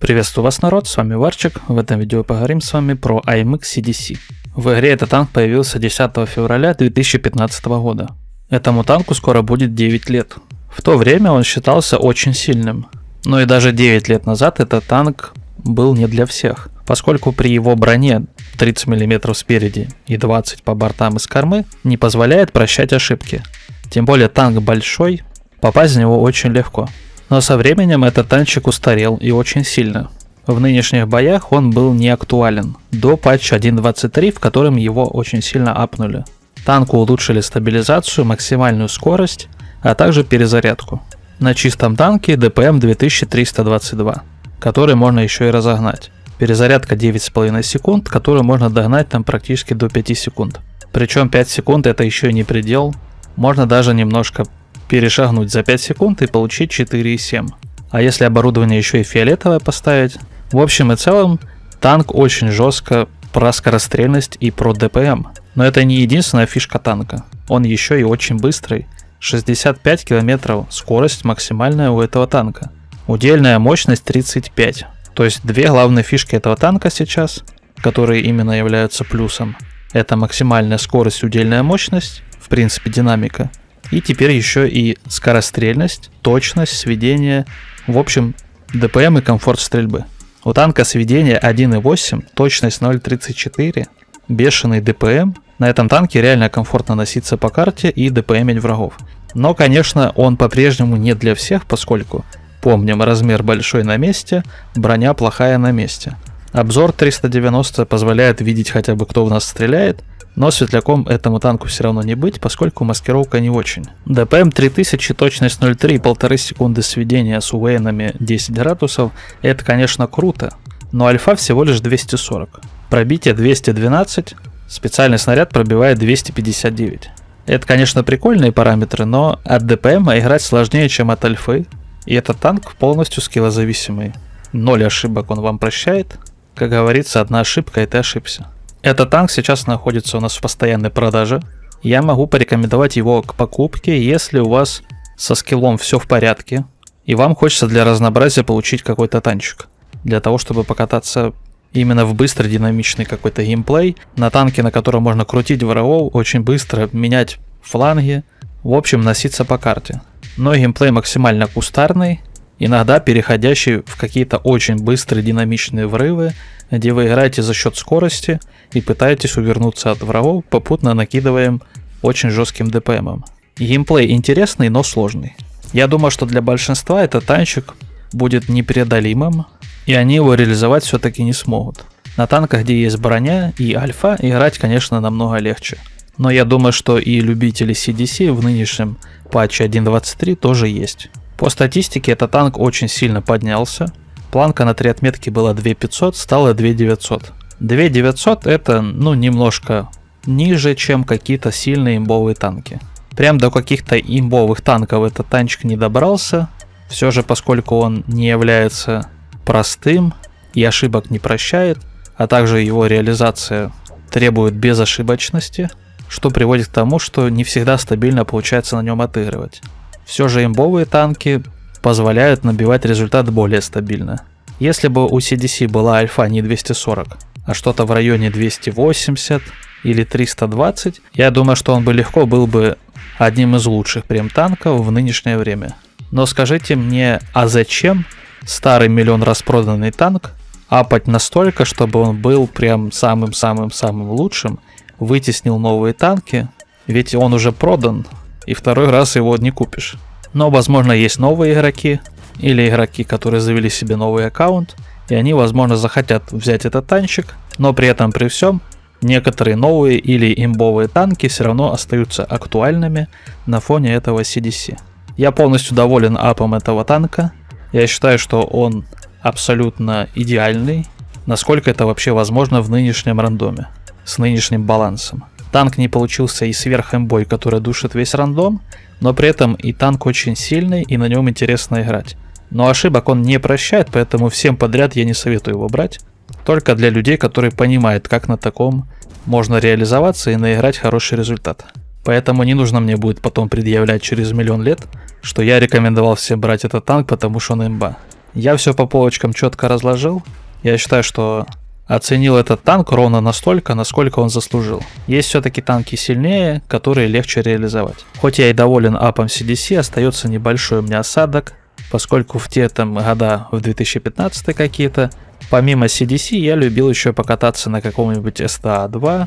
Приветствую вас, народ, с вами Варчик. В этом видео поговорим с вами про iMX CDC. Эм в игре этот танк появился 10 февраля 2015 года. Этому танку скоро будет 9 лет. В то время он считался очень сильным. Но и даже 9 лет назад этот танк был не для всех, поскольку при его броне 30 мм спереди и 20 по бортам из кормы не позволяет прощать ошибки. Тем более танк большой, попасть в него очень легко. Но со временем этот танчик устарел и очень сильно. В нынешних боях он был не актуален, до патча 1.23, в котором его очень сильно апнули. Танку улучшили стабилизацию, максимальную скорость, а также перезарядку. На чистом танке ДПМ 2322, который можно еще и разогнать. Перезарядка 9,5 секунд, которую можно догнать там практически до 5 секунд. Причем 5 секунд это еще и не предел, можно даже немножко перешагнуть за 5 секунд и получить 4,7. А если оборудование еще и фиолетовое поставить? В общем и целом, танк очень жестко про скорострельность и про ДПМ. Но это не единственная фишка танка. Он еще и очень быстрый. 65 км скорость максимальная у этого танка. Удельная мощность 35. То есть две главные фишки этого танка сейчас, которые именно являются плюсом. Это максимальная скорость, удельная мощность, в принципе динамика, и теперь еще и скорострельность, точность, сведение. В общем, ДПМ и комфорт стрельбы. У танка сведение 1.8, точность 0.34, бешеный ДПМ. На этом танке реально комфортно носиться по карте и ДПМить врагов. Но, конечно, он по-прежнему не для всех, поскольку, помним, размер большой на месте, броня плохая на месте. Обзор 390 позволяет видеть хотя бы кто у нас стреляет, но светляком этому танку все равно не быть, поскольку маскировка не очень. ДПМ 3000, точность 0.3 и полторы секунды сведения с увейнами 10 градусов, это конечно круто, но альфа всего лишь 240. Пробитие 212, специальный снаряд пробивает 259. Это, конечно, прикольные параметры, но от ДПМ играть сложнее, чем от альфы, и этот танк полностью скиллозависимый. Ноль ошибок он вам прощает, как говорится, одна ошибка и ты ошибся. Этот танк сейчас находится у нас в постоянной продаже. Я могу порекомендовать его к покупке, если у вас со скиллом все в порядке, и вам хочется для разнообразия получить какой-то танчик. Для того, чтобы покататься именно в быстрый динамичный какой-то геймплей, на танке, на котором можно крутить врагов, очень быстро менять фланги, в общем, носиться по карте. Но геймплей максимально кустарный, иногда переходящий в какие-то очень быстрые динамичные врывы, где вы играете за счет скорости и пытаетесь увернуться от врагов, попутно накидываем очень жестким ДПМом. Геймплей интересный, но сложный. Я думаю, что для большинства этот танчик будет непреодолимым, и они его реализовать все-таки не смогут. На танках, где есть броня и альфа, играть, конечно, намного легче. Но я думаю, что и любители CDC в нынешнем патче 1.23 тоже есть. По статистике этот танк очень сильно поднялся. Планка на 3 отметки была 2500, стала 2900. 2900 это, ну, немножко ниже, чем какие-то сильные имбовые танки. Прям до каких-то имбовых танков этот танчик не добрался. Все же, поскольку он не является простым и ошибок не прощает, а также его реализация требует безошибочности, что приводит к тому, что не всегда стабильно получается на нем отыгрывать. Все же имбовые танки позволяют набивать результат более стабильно. Если бы у CDC была альфа не 240, а что-то в районе 280 или 320, я думаю, что он бы легко был бы одним из лучших прем-танков в нынешнее время. Но скажите мне, а зачем старый миллион распроданный танк апать настолько, чтобы он был прям самым-самым-самым лучшим, вытеснил новые танки, ведь он уже продан, и второй раз его не купишь. Но, возможно, есть новые игроки или игроки, которые завели себе новый аккаунт, и они, возможно, захотят взять этот танчик, но при этом при всем некоторые новые или имбовые танки все равно остаются актуальными на фоне этого CDC. Я полностью доволен апом этого танка. Я считаю, что он абсолютно идеальный, насколько это вообще возможно в нынешнем рандоме, с нынешним балансом. Танк не получился и сверхэмбой, который душит весь рандом, но при этом и танк очень сильный, и на нем интересно играть. Но ошибок он не прощает, поэтому всем подряд я не советую его брать. Только для людей, которые понимают, как на таком можно реализоваться и наиграть хороший результат. Поэтому не нужно мне будет потом предъявлять через миллион лет, что я рекомендовал всем брать этот танк, потому что он имба. Я все по полочкам четко разложил. Я считаю, что оценил этот танк ровно настолько, насколько он заслужил. Есть все-таки танки сильнее, которые легче реализовать. Хоть я и доволен апом CDC, остается небольшой у меня осадок, поскольку в те там года, в 2015 какие-то, помимо CDC я любил еще покататься на каком-нибудь STA-2,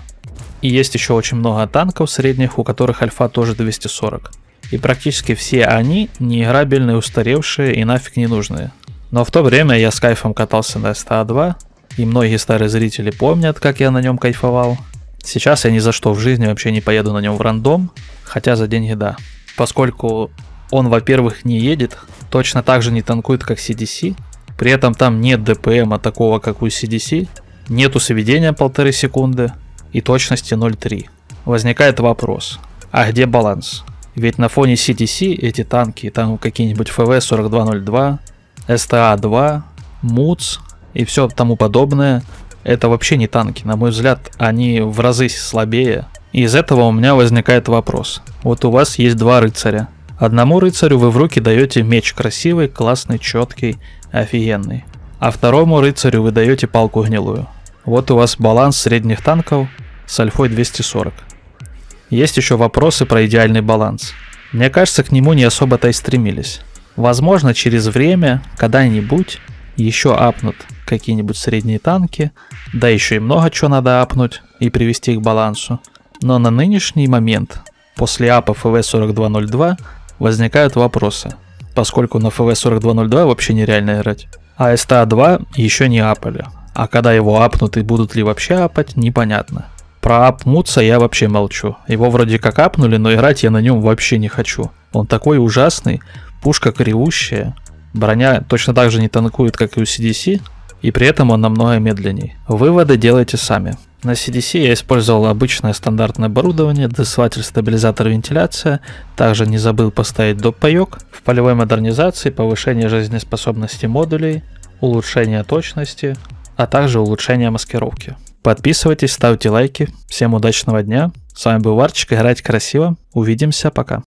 и есть еще очень много танков средних, у которых альфа тоже 240. И практически все они неиграбельные, устаревшие и нафиг не нужные. Но в то время я с кайфом катался на STA-2, и многие старые зрители помнят, как я на нем кайфовал. Сейчас я ни за что в жизни вообще не поеду на нем в рандом, хотя за деньги да. Поскольку он, во-первых, не едет, точно так же не танкует, как CDC, при этом там нет ДПМа эм такого, как у CDC, нету сведения полторы секунды и точности 0,3. Возникает вопрос, а где баланс? Ведь на фоне CDC эти танки, там какие-нибудь ФВ-4202, СТА-2, МУЦ, и все тому подобное, это вообще не танки. На мой взгляд, они в разы слабее. из этого у меня возникает вопрос. Вот у вас есть два рыцаря. Одному рыцарю вы в руки даете меч красивый, классный, четкий, офигенный. А второму рыцарю вы даете палку гнилую. Вот у вас баланс средних танков с альфой 240. Есть еще вопросы про идеальный баланс. Мне кажется, к нему не особо-то и стремились. Возможно, через время, когда-нибудь, еще апнут какие-нибудь средние танки, да еще и много чего надо апнуть и привести к балансу. Но на нынешний момент, после апа FV4202, возникают вопросы, поскольку на FV4202 вообще нереально играть. А STA2 а еще не апали, а когда его апнут и будут ли вообще апать, непонятно. Про ап Мутса я вообще молчу. Его вроде как апнули, но играть я на нем вообще не хочу. Он такой ужасный, пушка кривущая, броня точно так же не танкует, как и у CDC, и при этом он намного медленней. Выводы делайте сами. На CDC я использовал обычное стандартное оборудование, досватель, стабилизатор, вентиляция. Также не забыл поставить доп. паёк. В полевой модернизации повышение жизнеспособности модулей, улучшение точности, а также улучшение маскировки. Подписывайтесь, ставьте лайки. Всем удачного дня. С вами был Варчик. Играть красиво. Увидимся. Пока.